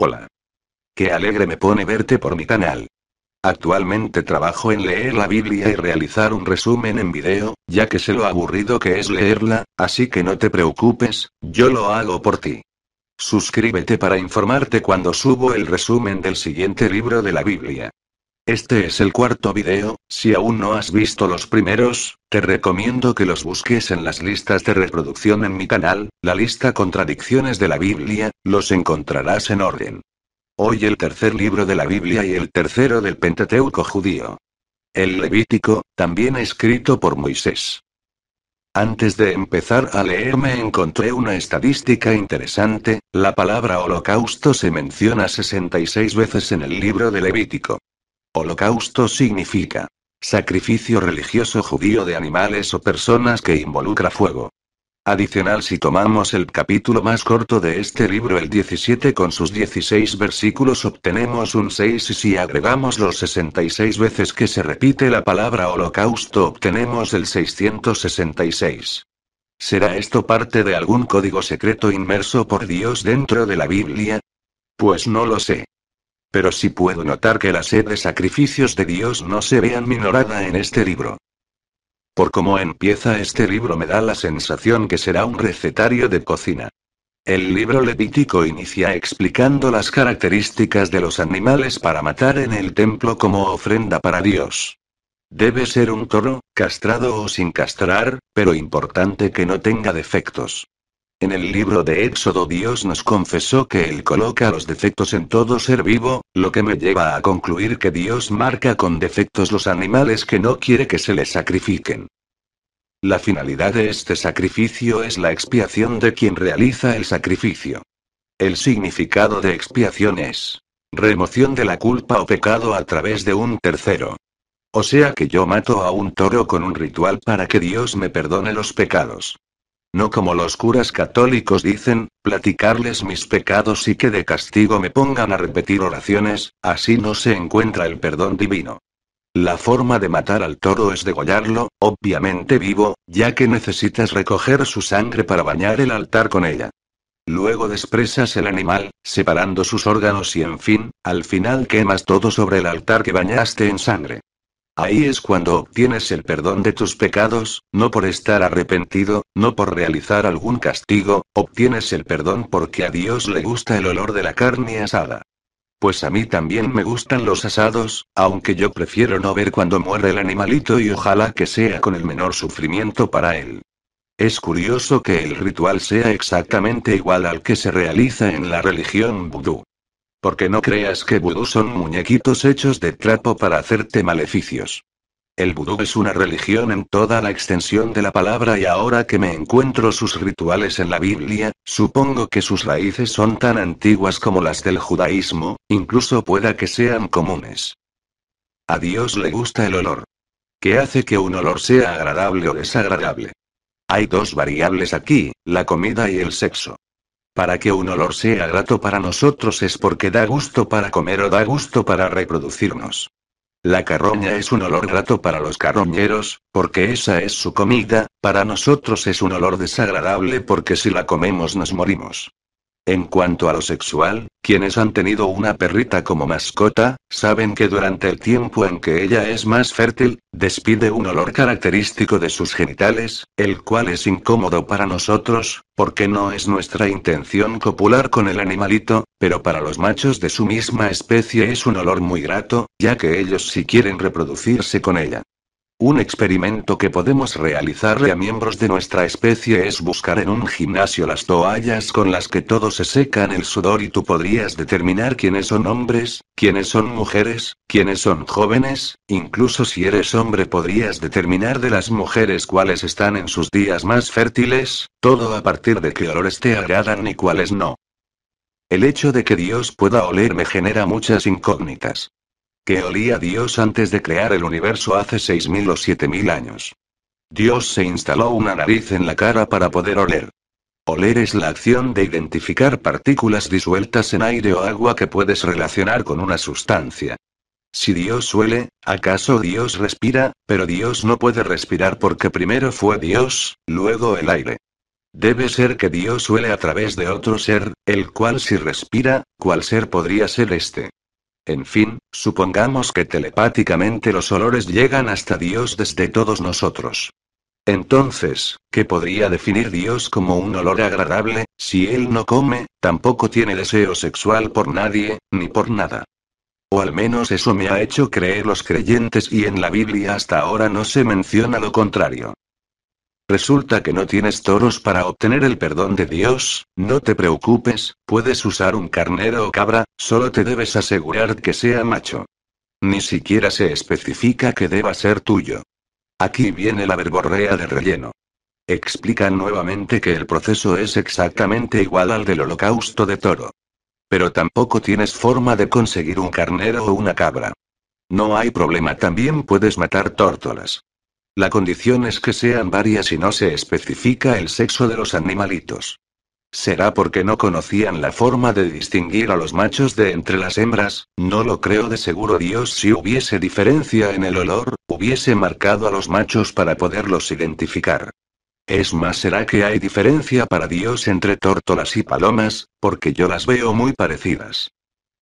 Hola. Qué alegre me pone verte por mi canal. Actualmente trabajo en leer la Biblia y realizar un resumen en video, ya que sé lo aburrido que es leerla, así que no te preocupes, yo lo hago por ti. Suscríbete para informarte cuando subo el resumen del siguiente libro de la Biblia. Este es el cuarto video, si aún no has visto los primeros, te recomiendo que los busques en las listas de reproducción en mi canal, la lista Contradicciones de la Biblia, los encontrarás en orden. Hoy el tercer libro de la Biblia y el tercero del Pentateuco judío. El Levítico, también escrito por Moisés. Antes de empezar a leerme encontré una estadística interesante, la palabra holocausto se menciona 66 veces en el libro de Levítico. Holocausto significa sacrificio religioso judío de animales o personas que involucra fuego. Adicional si tomamos el capítulo más corto de este libro, el 17 con sus 16 versículos, obtenemos un 6 y si agregamos los 66 veces que se repite la palabra holocausto, obtenemos el 666. ¿Será esto parte de algún código secreto inmerso por Dios dentro de la Biblia? Pues no lo sé. Pero sí puedo notar que la sed de sacrificios de Dios no se vean minorada en este libro. Por cómo empieza este libro me da la sensación que será un recetario de cocina. El libro levítico inicia explicando las características de los animales para matar en el templo como ofrenda para Dios. Debe ser un toro, castrado o sin castrar, pero importante que no tenga defectos. En el libro de Éxodo Dios nos confesó que Él coloca los defectos en todo ser vivo, lo que me lleva a concluir que Dios marca con defectos los animales que no quiere que se les sacrifiquen. La finalidad de este sacrificio es la expiación de quien realiza el sacrificio. El significado de expiación es remoción de la culpa o pecado a través de un tercero. O sea que yo mato a un toro con un ritual para que Dios me perdone los pecados no como los curas católicos dicen, platicarles mis pecados y que de castigo me pongan a repetir oraciones, así no se encuentra el perdón divino. La forma de matar al toro es degollarlo, obviamente vivo, ya que necesitas recoger su sangre para bañar el altar con ella. Luego despresas el animal, separando sus órganos y en fin, al final quemas todo sobre el altar que bañaste en sangre. Ahí es cuando obtienes el perdón de tus pecados, no por estar arrepentido, no por realizar algún castigo, obtienes el perdón porque a Dios le gusta el olor de la carne asada. Pues a mí también me gustan los asados, aunque yo prefiero no ver cuando muere el animalito y ojalá que sea con el menor sufrimiento para él. Es curioso que el ritual sea exactamente igual al que se realiza en la religión vudú. Porque no creas que vudú son muñequitos hechos de trapo para hacerte maleficios. El vudú es una religión en toda la extensión de la palabra y ahora que me encuentro sus rituales en la Biblia, supongo que sus raíces son tan antiguas como las del judaísmo, incluso pueda que sean comunes. A Dios le gusta el olor. ¿Qué hace que un olor sea agradable o desagradable? Hay dos variables aquí, la comida y el sexo. Para que un olor sea grato para nosotros es porque da gusto para comer o da gusto para reproducirnos. La carroña es un olor grato para los carroñeros, porque esa es su comida, para nosotros es un olor desagradable porque si la comemos nos morimos. En cuanto a lo sexual, quienes han tenido una perrita como mascota, saben que durante el tiempo en que ella es más fértil, despide un olor característico de sus genitales, el cual es incómodo para nosotros, porque no es nuestra intención copular con el animalito, pero para los machos de su misma especie es un olor muy grato, ya que ellos sí quieren reproducirse con ella. Un experimento que podemos realizarle a miembros de nuestra especie es buscar en un gimnasio las toallas con las que todos se secan el sudor y tú podrías determinar quiénes son hombres, quiénes son mujeres, quiénes son jóvenes, incluso si eres hombre podrías determinar de las mujeres cuáles están en sus días más fértiles, todo a partir de qué olores te agradan y cuáles no. El hecho de que Dios pueda oler me genera muchas incógnitas que olía Dios antes de crear el universo hace 6.000 o 7.000 años. Dios se instaló una nariz en la cara para poder oler. Oler es la acción de identificar partículas disueltas en aire o agua que puedes relacionar con una sustancia. Si Dios suele, ¿acaso Dios respira? Pero Dios no puede respirar porque primero fue Dios, luego el aire. Debe ser que Dios suele a través de otro ser, el cual si respira, ¿cuál ser podría ser este? En fin, supongamos que telepáticamente los olores llegan hasta Dios desde todos nosotros. Entonces, ¿qué podría definir Dios como un olor agradable, si Él no come, tampoco tiene deseo sexual por nadie, ni por nada? O al menos eso me ha hecho creer los creyentes y en la Biblia hasta ahora no se menciona lo contrario. Resulta que no tienes toros para obtener el perdón de Dios, no te preocupes, puedes usar un carnero o cabra, solo te debes asegurar que sea macho. Ni siquiera se especifica que deba ser tuyo. Aquí viene la verborrea de relleno. Explican nuevamente que el proceso es exactamente igual al del holocausto de toro. Pero tampoco tienes forma de conseguir un carnero o una cabra. No hay problema, también puedes matar tórtolas. La condición es que sean varias y no se especifica el sexo de los animalitos. ¿Será porque no conocían la forma de distinguir a los machos de entre las hembras? No lo creo de seguro Dios si hubiese diferencia en el olor, hubiese marcado a los machos para poderlos identificar. Es más, será que hay diferencia para Dios entre tórtolas y palomas, porque yo las veo muy parecidas.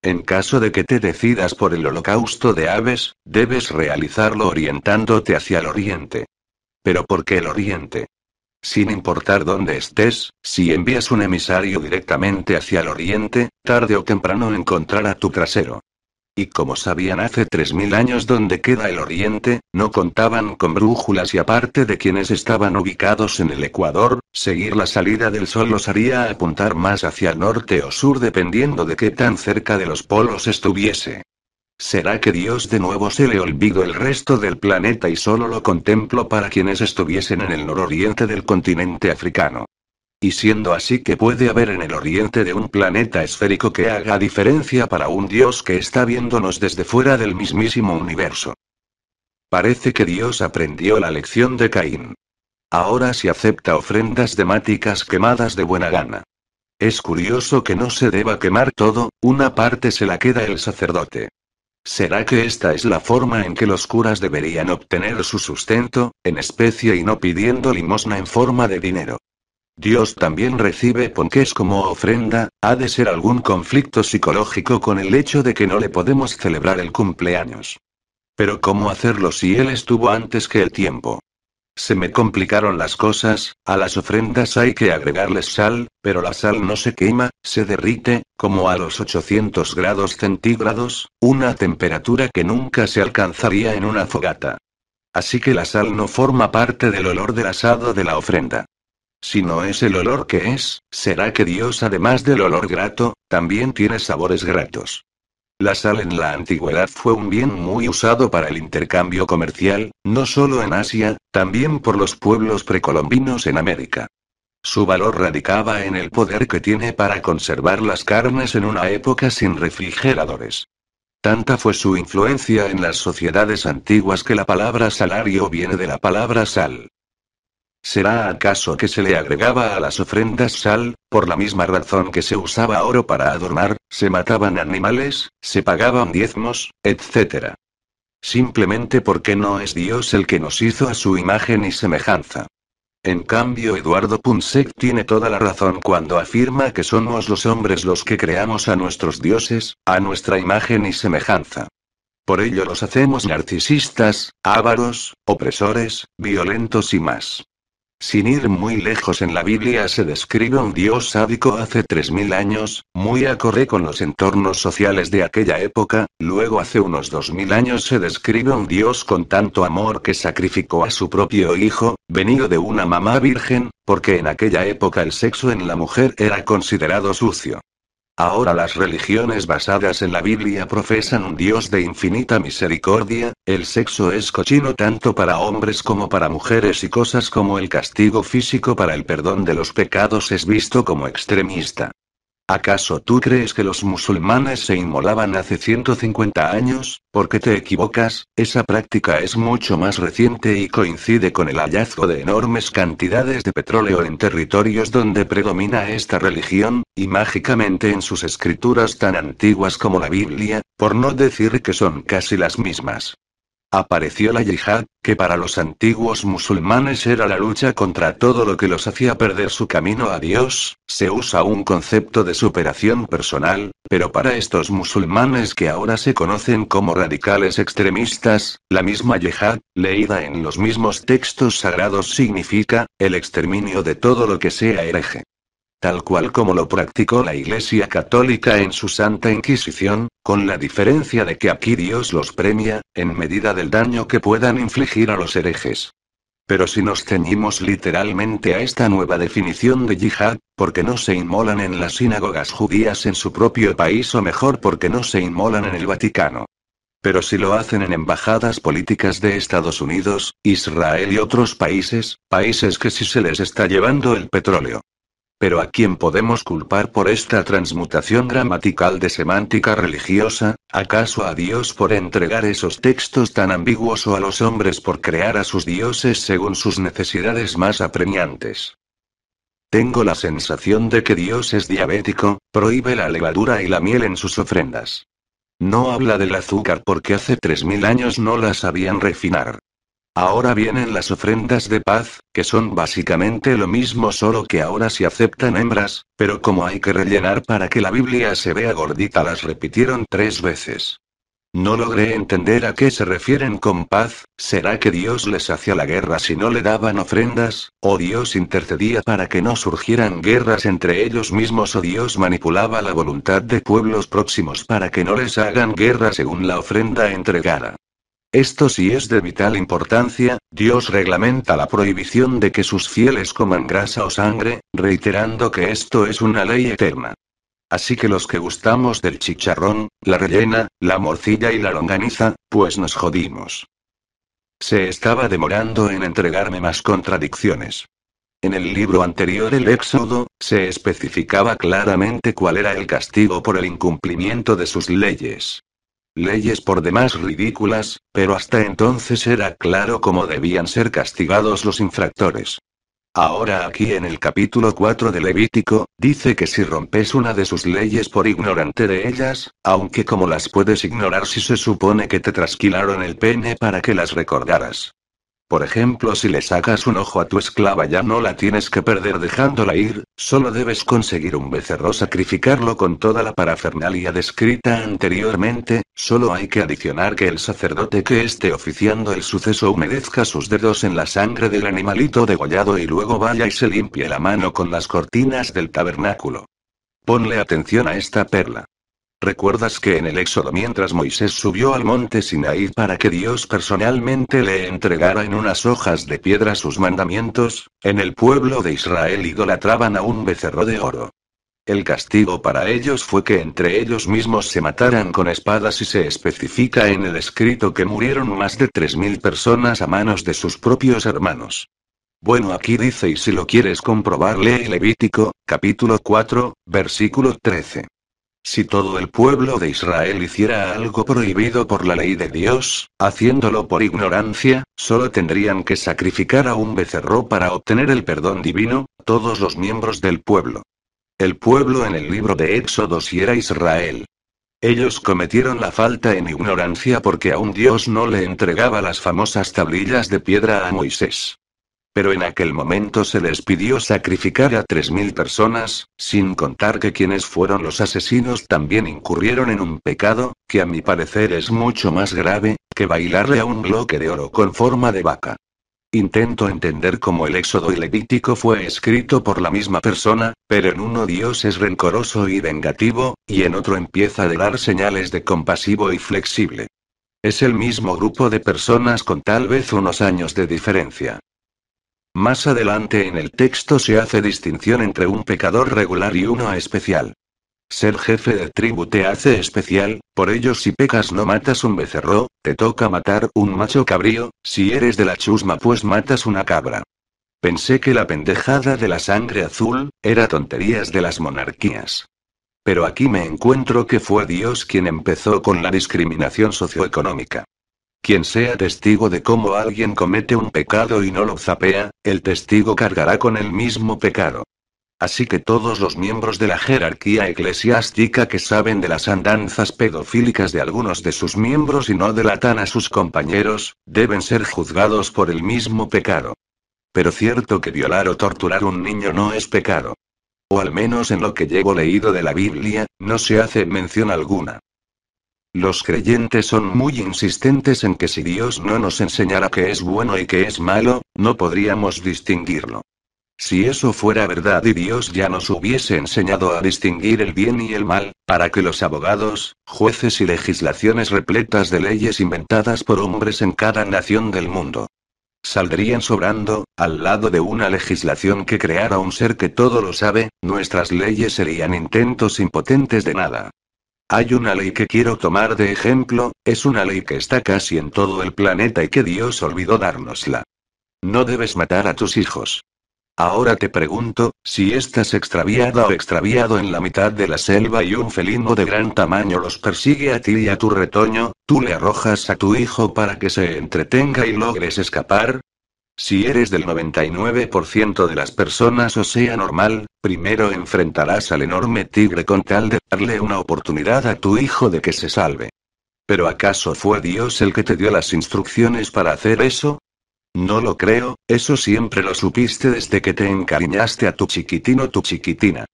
En caso de que te decidas por el holocausto de aves, debes realizarlo orientándote hacia el oriente. Pero ¿por qué el oriente? Sin importar dónde estés, si envías un emisario directamente hacia el oriente, tarde o temprano encontrará tu trasero. Y como sabían hace 3.000 años dónde queda el oriente, no contaban con brújulas y aparte de quienes estaban ubicados en el Ecuador, Seguir la salida del Sol los haría apuntar más hacia norte o sur dependiendo de qué tan cerca de los polos estuviese. ¿Será que Dios de nuevo se le olvidó el resto del planeta y solo lo contemplo para quienes estuviesen en el nororiente del continente africano? Y siendo así que puede haber en el oriente de un planeta esférico que haga diferencia para un Dios que está viéndonos desde fuera del mismísimo universo. Parece que Dios aprendió la lección de Caín. Ahora se acepta ofrendas temáticas quemadas de buena gana. Es curioso que no se deba quemar todo, una parte se la queda el sacerdote. ¿Será que esta es la forma en que los curas deberían obtener su sustento, en especie y no pidiendo limosna en forma de dinero? Dios también recibe ponques como ofrenda, ha de ser algún conflicto psicológico con el hecho de que no le podemos celebrar el cumpleaños. Pero ¿cómo hacerlo si Él estuvo antes que el tiempo? Se me complicaron las cosas, a las ofrendas hay que agregarles sal, pero la sal no se quema, se derrite, como a los 800 grados centígrados, una temperatura que nunca se alcanzaría en una fogata. Así que la sal no forma parte del olor del asado de la ofrenda. Si no es el olor que es, ¿será que Dios además del olor grato, también tiene sabores gratos? La sal en la antigüedad fue un bien muy usado para el intercambio comercial, no solo en Asia, también por los pueblos precolombinos en América. Su valor radicaba en el poder que tiene para conservar las carnes en una época sin refrigeradores. Tanta fue su influencia en las sociedades antiguas que la palabra salario viene de la palabra sal. ¿Será acaso que se le agregaba a las ofrendas sal, por la misma razón que se usaba oro para adornar? Se mataban animales, se pagaban diezmos, etc. Simplemente porque no es Dios el que nos hizo a su imagen y semejanza. En cambio, Eduardo Punsek tiene toda la razón cuando afirma que somos los hombres los que creamos a nuestros dioses, a nuestra imagen y semejanza. Por ello los hacemos narcisistas, ávaros, opresores, violentos y más. Sin ir muy lejos en la Biblia se describe un dios sádico hace 3.000 años, muy acorde con los entornos sociales de aquella época, luego hace unos 2.000 años se describe un dios con tanto amor que sacrificó a su propio hijo, venido de una mamá virgen, porque en aquella época el sexo en la mujer era considerado sucio. Ahora las religiones basadas en la Biblia profesan un Dios de infinita misericordia, el sexo es cochino tanto para hombres como para mujeres y cosas como el castigo físico para el perdón de los pecados es visto como extremista. ¿Acaso tú crees que los musulmanes se inmolaban hace 150 años? Porque te equivocas, esa práctica es mucho más reciente y coincide con el hallazgo de enormes cantidades de petróleo en territorios donde predomina esta religión, y mágicamente en sus escrituras tan antiguas como la Biblia, por no decir que son casi las mismas apareció la yihad, que para los antiguos musulmanes era la lucha contra todo lo que los hacía perder su camino a Dios, se usa un concepto de superación personal, pero para estos musulmanes que ahora se conocen como radicales extremistas, la misma yihad, leída en los mismos textos sagrados significa, el exterminio de todo lo que sea hereje tal cual como lo practicó la Iglesia Católica en su Santa Inquisición, con la diferencia de que aquí Dios los premia, en medida del daño que puedan infligir a los herejes. Pero si nos ceñimos literalmente a esta nueva definición de yihad, porque no se inmolan en las sinagogas judías en su propio país o mejor porque no se inmolan en el Vaticano. Pero si lo hacen en embajadas políticas de Estados Unidos, Israel y otros países, países que si se les está llevando el petróleo. Pero ¿a quién podemos culpar por esta transmutación gramatical de semántica religiosa? ¿Acaso a Dios por entregar esos textos tan ambiguos o a los hombres por crear a sus dioses según sus necesidades más apremiantes? Tengo la sensación de que Dios es diabético, prohíbe la levadura y la miel en sus ofrendas. No habla del azúcar porque hace 3.000 años no la sabían refinar. Ahora vienen las ofrendas de paz, que son básicamente lo mismo solo que ahora se aceptan hembras, pero como hay que rellenar para que la Biblia se vea gordita las repitieron tres veces. No logré entender a qué se refieren con paz, ¿será que Dios les hacía la guerra si no le daban ofrendas? ¿O Dios intercedía para que no surgieran guerras entre ellos mismos? ¿O Dios manipulaba la voluntad de pueblos próximos para que no les hagan guerra según la ofrenda entregada? Esto sí es de vital importancia, Dios reglamenta la prohibición de que sus fieles coman grasa o sangre, reiterando que esto es una ley eterna. Así que los que gustamos del chicharrón, la rellena, la morcilla y la longaniza, pues nos jodimos. Se estaba demorando en entregarme más contradicciones. En el libro anterior el Éxodo, se especificaba claramente cuál era el castigo por el incumplimiento de sus leyes. Leyes por demás ridículas, pero hasta entonces era claro cómo debían ser castigados los infractores. Ahora aquí en el capítulo 4 de Levítico, dice que si rompes una de sus leyes por ignorante de ellas, aunque como las puedes ignorar si se supone que te trasquilaron el pene para que las recordaras, por ejemplo, si le sacas un ojo a tu esclava ya no la tienes que perder dejándola ir, solo debes conseguir un becerro sacrificarlo con toda la parafernalia descrita anteriormente, solo hay que adicionar que el sacerdote que esté oficiando el suceso humedezca sus dedos en la sangre del animalito degollado y luego vaya y se limpie la mano con las cortinas del tabernáculo. Ponle atención a esta perla. ¿Recuerdas que en el Éxodo mientras Moisés subió al monte Sinaí para que Dios personalmente le entregara en unas hojas de piedra sus mandamientos, en el pueblo de Israel idolatraban a un becerro de oro? El castigo para ellos fue que entre ellos mismos se mataran con espadas y se especifica en el escrito que murieron más de 3.000 personas a manos de sus propios hermanos. Bueno, aquí dice y si lo quieres comprobar lee Levítico, capítulo 4, versículo 13. Si todo el pueblo de Israel hiciera algo prohibido por la ley de Dios, haciéndolo por ignorancia, solo tendrían que sacrificar a un becerro para obtener el perdón divino, todos los miembros del pueblo. El pueblo en el libro de Éxodo si era Israel. Ellos cometieron la falta en ignorancia porque aún Dios no le entregaba las famosas tablillas de piedra a Moisés pero en aquel momento se les pidió sacrificar a 3.000 personas, sin contar que quienes fueron los asesinos también incurrieron en un pecado, que a mi parecer es mucho más grave, que bailarle a un bloque de oro con forma de vaca. Intento entender cómo el Éxodo y Levítico fue escrito por la misma persona, pero en uno Dios es rencoroso y vengativo, y en otro empieza a dar señales de compasivo y flexible. Es el mismo grupo de personas con tal vez unos años de diferencia. Más adelante en el texto se hace distinción entre un pecador regular y uno especial. Ser jefe de tribu te hace especial, por ello si pecas no matas un becerro, te toca matar un macho cabrío, si eres de la chusma pues matas una cabra. Pensé que la pendejada de la sangre azul, era tonterías de las monarquías. Pero aquí me encuentro que fue Dios quien empezó con la discriminación socioeconómica. Quien sea testigo de cómo alguien comete un pecado y no lo zapea, el testigo cargará con el mismo pecado. Así que todos los miembros de la jerarquía eclesiástica que saben de las andanzas pedofílicas de algunos de sus miembros y no delatan a sus compañeros, deben ser juzgados por el mismo pecado. Pero cierto que violar o torturar un niño no es pecado. O al menos en lo que llevo leído de la Biblia, no se hace mención alguna. Los creyentes son muy insistentes en que si Dios no nos enseñara qué es bueno y qué es malo, no podríamos distinguirlo. Si eso fuera verdad y Dios ya nos hubiese enseñado a distinguir el bien y el mal, para que los abogados, jueces y legislaciones repletas de leyes inventadas por hombres en cada nación del mundo saldrían sobrando, al lado de una legislación que creara un ser que todo lo sabe, nuestras leyes serían intentos impotentes de nada. Hay una ley que quiero tomar de ejemplo, es una ley que está casi en todo el planeta y que Dios olvidó dárnosla. No debes matar a tus hijos. Ahora te pregunto, si estás extraviada o extraviado en la mitad de la selva y un felino de gran tamaño los persigue a ti y a tu retoño, tú le arrojas a tu hijo para que se entretenga y logres escapar, si eres del 99% de las personas o sea normal, primero enfrentarás al enorme tigre con tal de darle una oportunidad a tu hijo de que se salve. ¿Pero acaso fue Dios el que te dio las instrucciones para hacer eso? No lo creo, eso siempre lo supiste desde que te encariñaste a tu chiquitino tu chiquitina.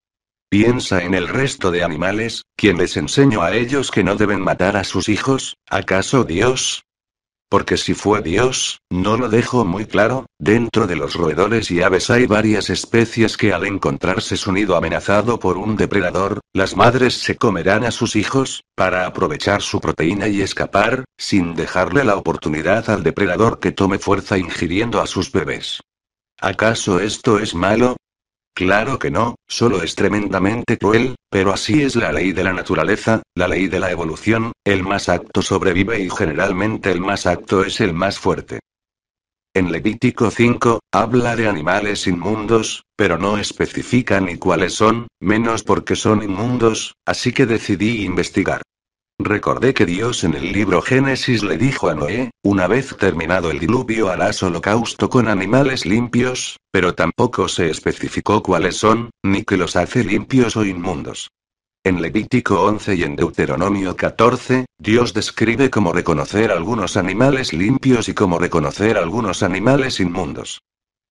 Piensa en el resto de animales, quien les enseñó a ellos que no deben matar a sus hijos, ¿acaso Dios? Porque si fue Dios, no lo dejo muy claro, dentro de los roedores y aves hay varias especies que al encontrarse su nido amenazado por un depredador, las madres se comerán a sus hijos, para aprovechar su proteína y escapar, sin dejarle la oportunidad al depredador que tome fuerza ingiriendo a sus bebés. ¿Acaso esto es malo? Claro que no, solo es tremendamente cruel, pero así es la ley de la naturaleza, la ley de la evolución, el más acto sobrevive y generalmente el más acto es el más fuerte. En Levítico 5, habla de animales inmundos, pero no especifica ni cuáles son, menos porque son inmundos, así que decidí investigar. Recordé que Dios en el libro Génesis le dijo a Noé, una vez terminado el diluvio harás holocausto con animales limpios, pero tampoco se especificó cuáles son, ni que los hace limpios o inmundos. En Levítico 11 y en Deuteronomio 14, Dios describe cómo reconocer algunos animales limpios y cómo reconocer algunos animales inmundos.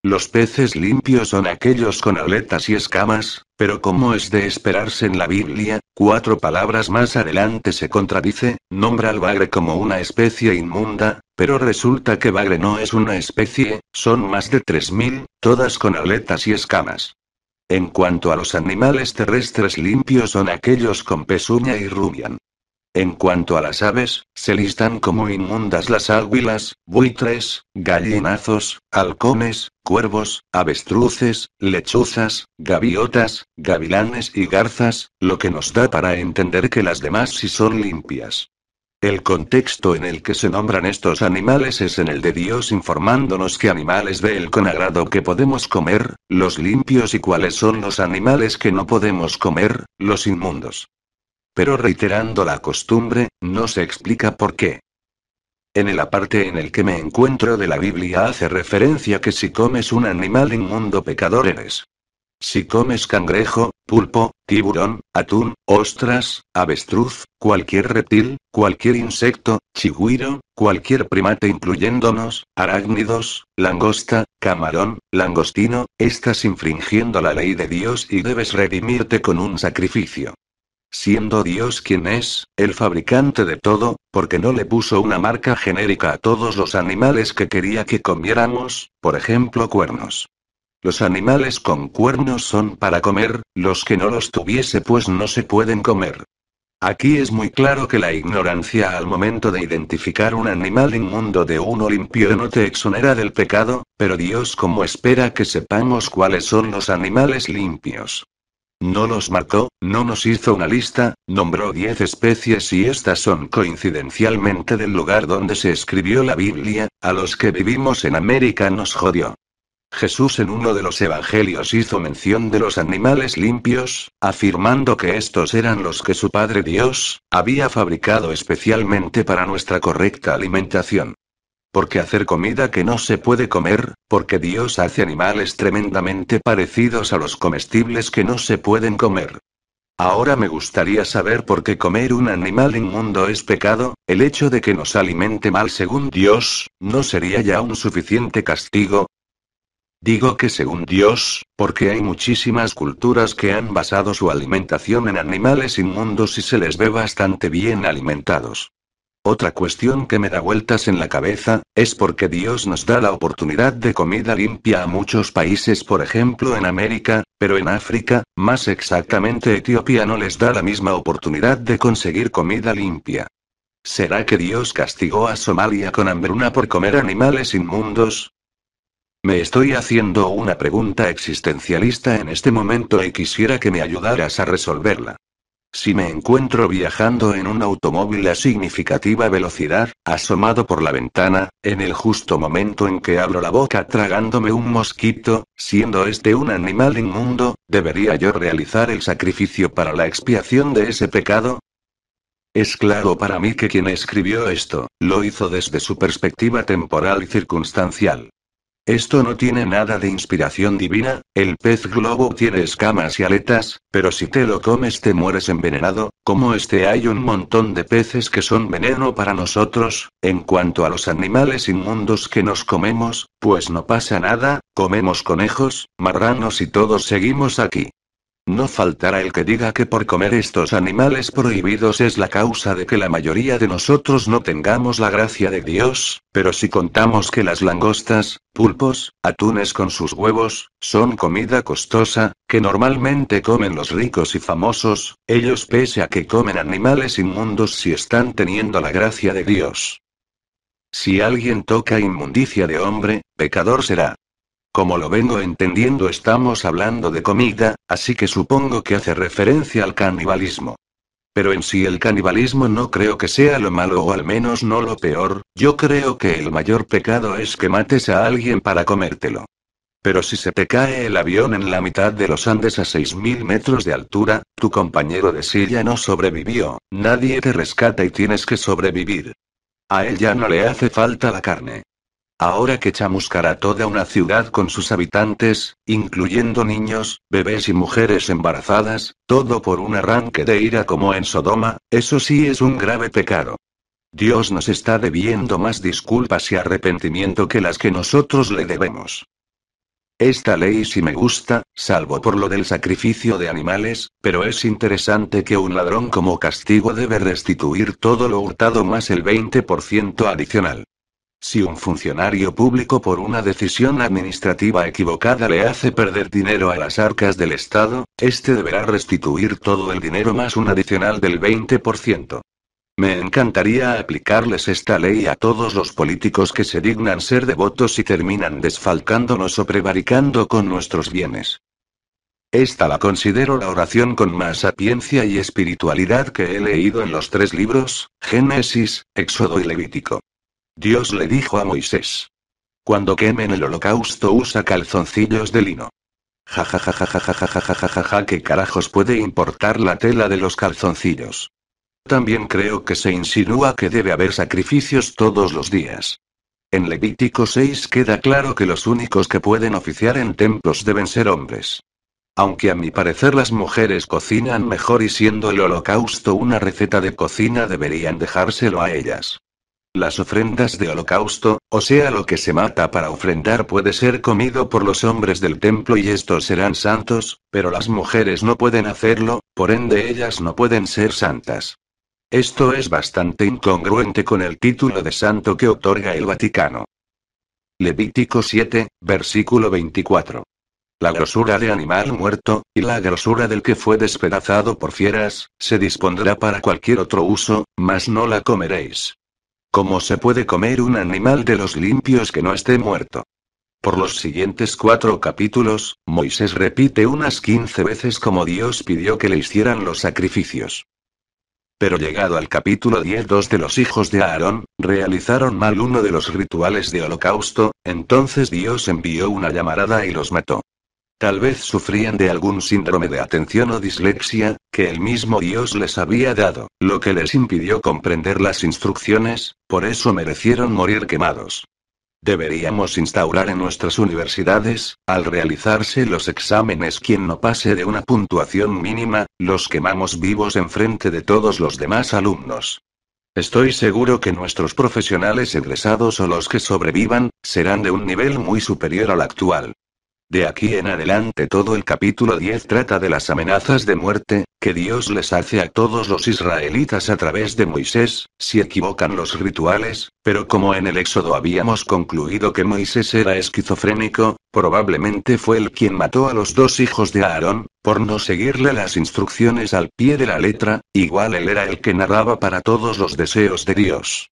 Los peces limpios son aquellos con aletas y escamas, pero como es de esperarse en la Biblia, cuatro palabras más adelante se contradice, nombra al bagre como una especie inmunda, pero resulta que bagre no es una especie, son más de 3.000, todas con aletas y escamas. En cuanto a los animales terrestres limpios son aquellos con pezuña y rumian. En cuanto a las aves, se listan como inmundas las águilas, buitres, gallinazos, halcones, cuervos, avestruces, lechuzas, gaviotas, gavilanes y garzas, lo que nos da para entender que las demás sí son limpias. El contexto en el que se nombran estos animales es en el de Dios informándonos qué animales de Él con agrado que podemos comer, los limpios y cuáles son los animales que no podemos comer, los inmundos. Pero reiterando la costumbre, no se explica por qué. En el aparte en el que me encuentro de la Biblia hace referencia que si comes un animal inmundo pecador eres. Si comes cangrejo, pulpo, tiburón, atún, ostras, avestruz, cualquier reptil, cualquier insecto, chigüiro, cualquier primate incluyéndonos, arácnidos, langosta, camarón, langostino, estás infringiendo la ley de Dios y debes redimirte con un sacrificio. Siendo Dios quien es, el fabricante de todo, porque no le puso una marca genérica a todos los animales que quería que comiéramos, por ejemplo cuernos. Los animales con cuernos son para comer, los que no los tuviese pues no se pueden comer. Aquí es muy claro que la ignorancia al momento de identificar un animal inmundo de uno limpio no te exonera del pecado, pero Dios como espera que sepamos cuáles son los animales limpios. No los marcó, no nos hizo una lista, nombró diez especies y estas son coincidencialmente del lugar donde se escribió la Biblia, a los que vivimos en América nos jodió. Jesús en uno de los evangelios hizo mención de los animales limpios, afirmando que estos eran los que su Padre Dios había fabricado especialmente para nuestra correcta alimentación porque hacer comida que no se puede comer, porque Dios hace animales tremendamente parecidos a los comestibles que no se pueden comer. Ahora me gustaría saber por qué comer un animal inmundo es pecado, el hecho de que nos alimente mal según Dios, ¿no sería ya un suficiente castigo? Digo que según Dios, porque hay muchísimas culturas que han basado su alimentación en animales inmundos y se les ve bastante bien alimentados. Otra cuestión que me da vueltas en la cabeza, es porque Dios nos da la oportunidad de comida limpia a muchos países, por ejemplo en América, pero en África, más exactamente Etiopía no les da la misma oportunidad de conseguir comida limpia. ¿Será que Dios castigó a Somalia con hambruna por comer animales inmundos? Me estoy haciendo una pregunta existencialista en este momento y quisiera que me ayudaras a resolverla. Si me encuentro viajando en un automóvil a significativa velocidad, asomado por la ventana, en el justo momento en que abro la boca tragándome un mosquito, siendo este un animal inmundo, ¿debería yo realizar el sacrificio para la expiación de ese pecado? Es claro para mí que quien escribió esto, lo hizo desde su perspectiva temporal y circunstancial. Esto no tiene nada de inspiración divina, el pez globo tiene escamas y aletas, pero si te lo comes te mueres envenenado, como este hay un montón de peces que son veneno para nosotros, en cuanto a los animales inmundos que nos comemos, pues no pasa nada, comemos conejos, marranos y todos seguimos aquí. No faltará el que diga que por comer estos animales prohibidos es la causa de que la mayoría de nosotros no tengamos la gracia de Dios, pero si contamos que las langostas, pulpos, atunes con sus huevos, son comida costosa, que normalmente comen los ricos y famosos, ellos pese a que comen animales inmundos si están teniendo la gracia de Dios. Si alguien toca inmundicia de hombre, pecador será. Como lo vengo entendiendo estamos hablando de comida, así que supongo que hace referencia al canibalismo. Pero en sí el canibalismo no creo que sea lo malo o al menos no lo peor, yo creo que el mayor pecado es que mates a alguien para comértelo. Pero si se te cae el avión en la mitad de los Andes a 6.000 metros de altura, tu compañero de silla no sobrevivió, nadie te rescata y tienes que sobrevivir. A él ya no le hace falta la carne. Ahora que chamuscará toda una ciudad con sus habitantes, incluyendo niños, bebés y mujeres embarazadas, todo por un arranque de ira como en Sodoma, eso sí es un grave pecado. Dios nos está debiendo más disculpas y arrepentimiento que las que nosotros le debemos. Esta ley sí me gusta, salvo por lo del sacrificio de animales, pero es interesante que un ladrón como castigo debe restituir todo lo hurtado más el 20% adicional. Si un funcionario público por una decisión administrativa equivocada le hace perder dinero a las arcas del Estado, este deberá restituir todo el dinero más un adicional del 20%. Me encantaría aplicarles esta ley a todos los políticos que se dignan ser devotos y terminan desfalcándonos o prevaricando con nuestros bienes. Esta la considero la oración con más sapiencia y espiritualidad que he leído en los tres libros, Génesis, Éxodo y Levítico. Dios le dijo a Moisés. Cuando quemen el holocausto usa calzoncillos de lino. Ja ja ja ja ja ja ja ja ja qué carajos puede importar la tela de los calzoncillos. También creo que se insinúa que debe haber sacrificios todos los días. En Levítico 6 queda claro que los únicos que pueden oficiar en templos deben ser hombres. Aunque a mi parecer las mujeres cocinan mejor y siendo el holocausto una receta de cocina deberían dejárselo a ellas. Las ofrendas de holocausto, o sea lo que se mata para ofrendar puede ser comido por los hombres del templo y estos serán santos, pero las mujeres no pueden hacerlo, por ende ellas no pueden ser santas. Esto es bastante incongruente con el título de santo que otorga el Vaticano. Levítico 7, versículo 24. La grosura de animal muerto, y la grosura del que fue despedazado por fieras, se dispondrá para cualquier otro uso, mas no la comeréis. ¿Cómo se puede comer un animal de los limpios que no esté muerto? Por los siguientes cuatro capítulos, Moisés repite unas quince veces como Dios pidió que le hicieran los sacrificios. Pero llegado al capítulo 10, dos de los hijos de Aarón realizaron mal uno de los rituales de holocausto, entonces Dios envió una llamarada y los mató. Tal vez sufrían de algún síndrome de atención o dislexia, que el mismo Dios les había dado, lo que les impidió comprender las instrucciones, por eso merecieron morir quemados. Deberíamos instaurar en nuestras universidades, al realizarse los exámenes quien no pase de una puntuación mínima, los quemamos vivos en frente de todos los demás alumnos. Estoy seguro que nuestros profesionales egresados o los que sobrevivan, serán de un nivel muy superior al actual. De aquí en adelante todo el capítulo 10 trata de las amenazas de muerte, que Dios les hace a todos los israelitas a través de Moisés, si equivocan los rituales, pero como en el Éxodo habíamos concluido que Moisés era esquizofrénico, probablemente fue el quien mató a los dos hijos de Aarón, por no seguirle las instrucciones al pie de la letra, igual él era el que narraba para todos los deseos de Dios.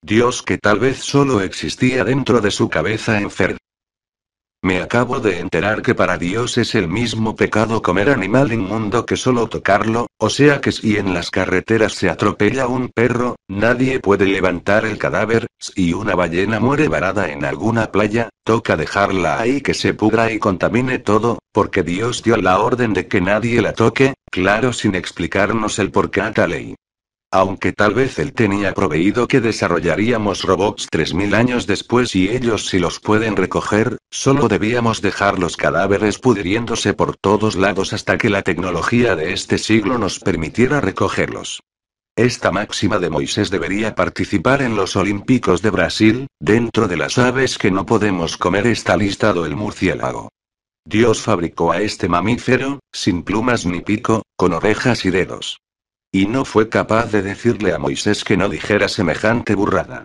Dios que tal vez solo existía dentro de su cabeza enferma. Me acabo de enterar que para Dios es el mismo pecado comer animal inmundo que solo tocarlo, o sea que si en las carreteras se atropella un perro, nadie puede levantar el cadáver, si una ballena muere varada en alguna playa, toca dejarla ahí que se pudra y contamine todo, porque Dios dio la orden de que nadie la toque, claro sin explicarnos el porqué a tal ley. Aunque tal vez él tenía proveído que desarrollaríamos robots 3.000 años después y ellos si los pueden recoger, solo debíamos dejar los cadáveres pudriéndose por todos lados hasta que la tecnología de este siglo nos permitiera recogerlos. Esta máxima de Moisés debería participar en los Olímpicos de Brasil, dentro de las aves que no podemos comer está listado el murciélago. Dios fabricó a este mamífero, sin plumas ni pico, con orejas y dedos. Y no fue capaz de decirle a Moisés que no dijera semejante burrada.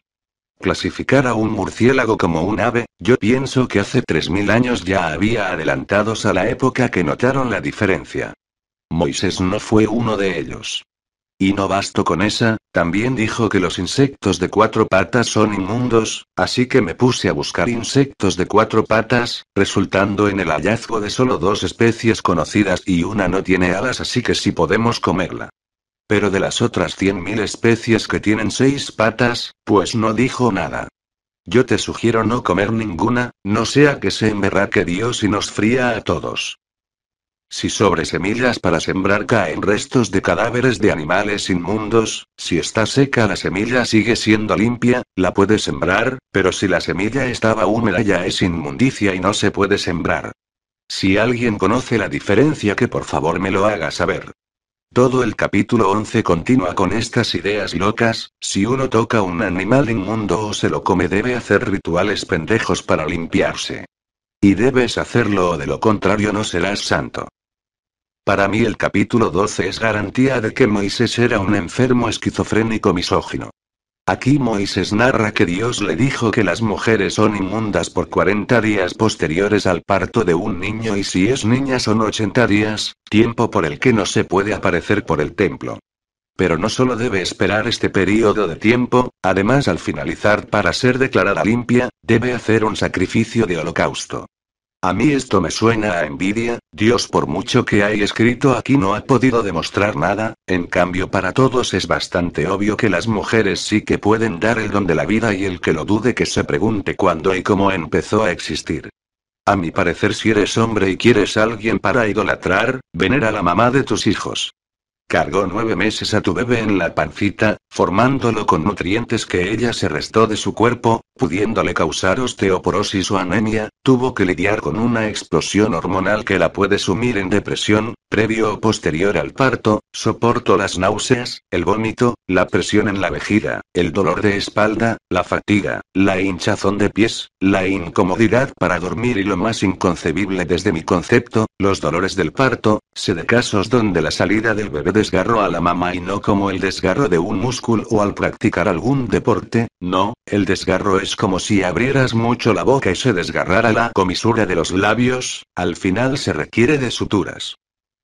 Clasificar a un murciélago como un ave, yo pienso que hace 3.000 años ya había adelantados a la época que notaron la diferencia. Moisés no fue uno de ellos. Y no basto con esa, también dijo que los insectos de cuatro patas son inmundos, así que me puse a buscar insectos de cuatro patas, resultando en el hallazgo de solo dos especies conocidas y una no tiene alas así que si podemos comerla. Pero de las otras 100.000 especies que tienen seis patas, pues no dijo nada. Yo te sugiero no comer ninguna, no sea que se que Dios y nos fría a todos. Si sobre semillas para sembrar caen restos de cadáveres de animales inmundos, si está seca la semilla sigue siendo limpia, la puede sembrar, pero si la semilla estaba húmeda ya es inmundicia y no se puede sembrar. Si alguien conoce la diferencia que por favor me lo haga saber. Todo el capítulo 11 continúa con estas ideas locas, si uno toca un animal inmundo o se lo come debe hacer rituales pendejos para limpiarse. Y debes hacerlo o de lo contrario no serás santo. Para mí el capítulo 12 es garantía de que Moisés era un enfermo esquizofrénico misógino. Aquí Moisés narra que Dios le dijo que las mujeres son inmundas por 40 días posteriores al parto de un niño y si es niña son 80 días, tiempo por el que no se puede aparecer por el templo. Pero no solo debe esperar este periodo de tiempo, además al finalizar para ser declarada limpia, debe hacer un sacrificio de holocausto. A mí esto me suena a envidia, Dios por mucho que hay escrito aquí no ha podido demostrar nada, en cambio para todos es bastante obvio que las mujeres sí que pueden dar el don de la vida y el que lo dude que se pregunte cuándo y cómo empezó a existir. A mi parecer si eres hombre y quieres a alguien para idolatrar, venera a la mamá de tus hijos. Cargó nueve meses a tu bebé en la pancita, formándolo con nutrientes que ella se restó de su cuerpo, pudiéndole causar osteoporosis o anemia, tuvo que lidiar con una explosión hormonal que la puede sumir en depresión, previo o posterior al parto, soporto las náuseas, el vómito, la presión en la vejiga, el dolor de espalda, la fatiga, la hinchazón de pies, la incomodidad para dormir y lo más inconcebible desde mi concepto, los dolores del parto, sé de casos donde la salida del bebé desgarró a la mamá y no como el desgarro de un músculo o al practicar algún deporte, no, el desgarro es como si abrieras mucho la boca y se desgarrara la comisura de los labios, al final se requiere de suturas.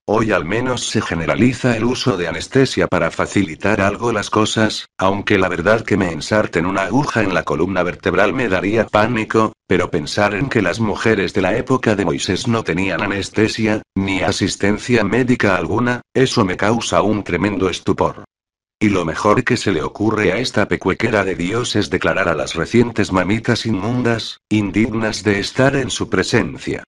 Hoy al menos se generaliza el uso de anestesia para facilitar algo las cosas, aunque la verdad que me ensarten una aguja en la columna vertebral me daría pánico, pero pensar en que las mujeres de la época de Moisés no tenían anestesia, ni asistencia médica alguna, eso me causa un tremendo estupor. Y lo mejor que se le ocurre a esta pecuequera de Dios es declarar a las recientes mamitas inmundas, indignas de estar en su presencia.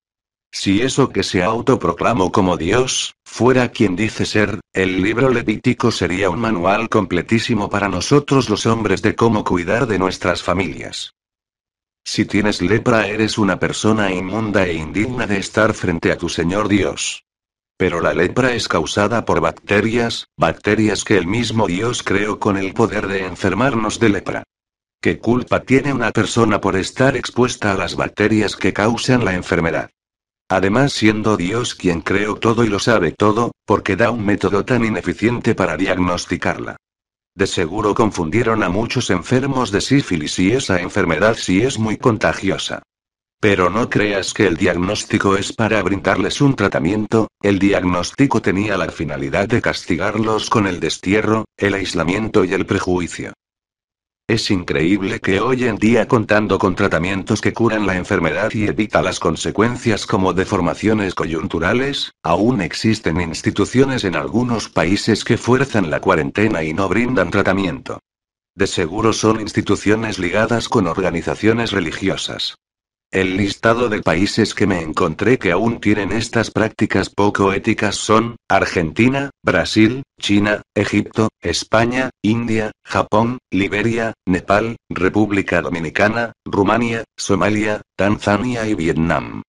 Si eso que se autoproclamó como Dios, fuera quien dice ser, el libro levítico sería un manual completísimo para nosotros los hombres de cómo cuidar de nuestras familias. Si tienes lepra eres una persona inmunda e indigna de estar frente a tu Señor Dios. Pero la lepra es causada por bacterias, bacterias que el mismo Dios creó con el poder de enfermarnos de lepra. ¿Qué culpa tiene una persona por estar expuesta a las bacterias que causan la enfermedad? Además siendo Dios quien creó todo y lo sabe todo, porque da un método tan ineficiente para diagnosticarla. De seguro confundieron a muchos enfermos de sífilis y esa enfermedad sí es muy contagiosa. Pero no creas que el diagnóstico es para brindarles un tratamiento, el diagnóstico tenía la finalidad de castigarlos con el destierro, el aislamiento y el prejuicio. Es increíble que hoy en día contando con tratamientos que curan la enfermedad y evita las consecuencias como deformaciones coyunturales, aún existen instituciones en algunos países que fuerzan la cuarentena y no brindan tratamiento. De seguro son instituciones ligadas con organizaciones religiosas. El listado de países que me encontré que aún tienen estas prácticas poco éticas son, Argentina, Brasil, China, Egipto, España, India, Japón, Liberia, Nepal, República Dominicana, Rumania, Somalia, Tanzania y Vietnam.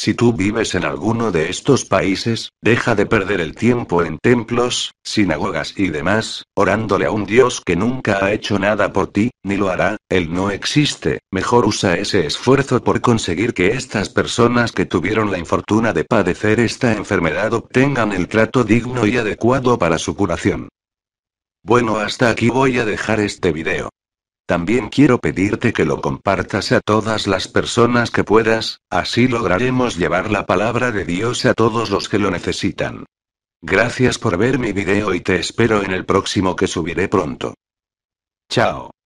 Si tú vives en alguno de estos países, deja de perder el tiempo en templos, sinagogas y demás, orándole a un Dios que nunca ha hecho nada por ti, ni lo hará, Él no existe, mejor usa ese esfuerzo por conseguir que estas personas que tuvieron la infortuna de padecer esta enfermedad obtengan el trato digno y adecuado para su curación. Bueno, hasta aquí voy a dejar este video. También quiero pedirte que lo compartas a todas las personas que puedas, así lograremos llevar la palabra de Dios a todos los que lo necesitan. Gracias por ver mi video y te espero en el próximo que subiré pronto. Chao.